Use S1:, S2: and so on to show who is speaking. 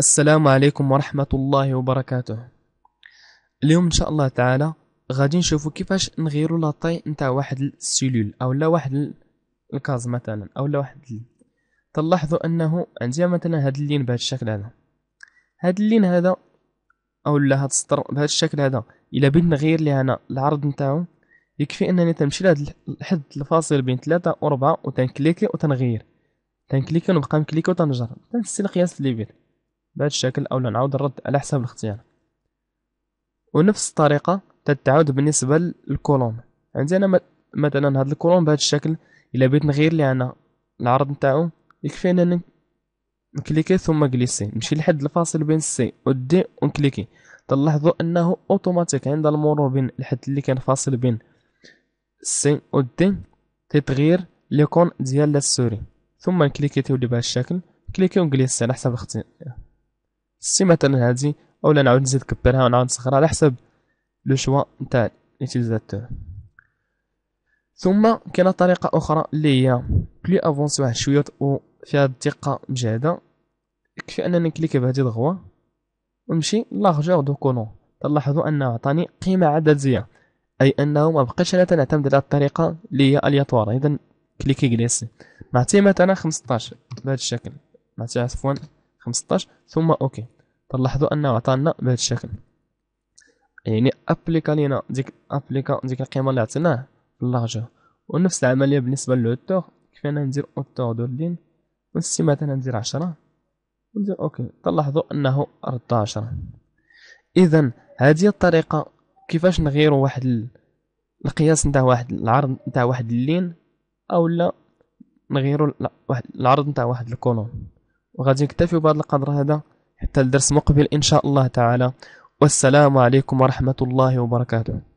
S1: السلام عليكم ورحمة الله وبركاته اليوم إن شاء الله تعالى غادي نشوفو كيفاش نغيرو لاطاي نتاع واحد السيلول أو لا واحد الكاز مثلا أو لا واحد تلاحظوا أنه عندي مثلا هاد اللين بهاد الشكل هذا هاد اللين هذا أو لا هاد السطر بهاد الشكل هذا إلا بغيت نغير ليه أنا العرض نتاعو يكفي أنني تنمشي لهاد الحد الفاصل بين ثلاثة وربعة وتنكليكي وتنغير تنكليكي ونبقى مكليكي وتنجر تنسي القياس في ليفيل بهذا الشكل أو نعاود الرد على حسب الاختيار ونفس الطريقة تتعاود بالنسبة للكولوم عندي أنا مثلا هاد الكولوم بهذا الشكل إلا بغيت نغير لي أنا العرض نتاعو يكفي أنني نكليكي ثم جليسي نمشي لحد الفاصل بين سي و دي ونكليكي تلاحظوا انه اوتوماتيك عند المرور بين الحد اللي كان فاصل بين سي و دي تتغير ليكون ديال السوري ثم نكليكي تولي بهذا الشكل كليكي ونجليسي على حسب الاختيار هادي او اولا نعاود نزيد نكبرها ونعاود نصغرها على حسب لو شوا نتاع ليتيزاتور ثم كاينه طريقه اخرى اللي هي بلي افونسي واحد شويه وفيها الدقه مجهده يكفي انني نكليك بهذه الغوا ونمشي لارجور دو كولون تلاحظوا انه عطاني قيمه عدديه اي انه ما بقاش انا تنعتمد على الطريقه اللي هي اليطوار اذا كليكي جليسي نعطيه مثلا 15 بهذا الشكل نعطيه عفوا 15 ثم اوكي تلاحظوا انه عطانا بهذا الشكل يعني ابليكا لينا ديك ابليكا ديك القيمه اللي عطيناه باللارجور ونفس العمليه بالنسبه للهوتور كيفانا ندير اوتور دو لين ونسي مثلا ندير 10 وندير اوكي تلاحظوا انه رد 10 اذا هذه الطريقه كيفاش نغيروا واحد القياس نتاع واحد العرض نتاع واحد اللين اولا نغيروا واحد العرض نتاع واحد الكولون وغادي نكتفيو بهذا القدر هذا حتى الدرس مقبل ان شاء الله تعالى والسلام عليكم ورحمه الله وبركاته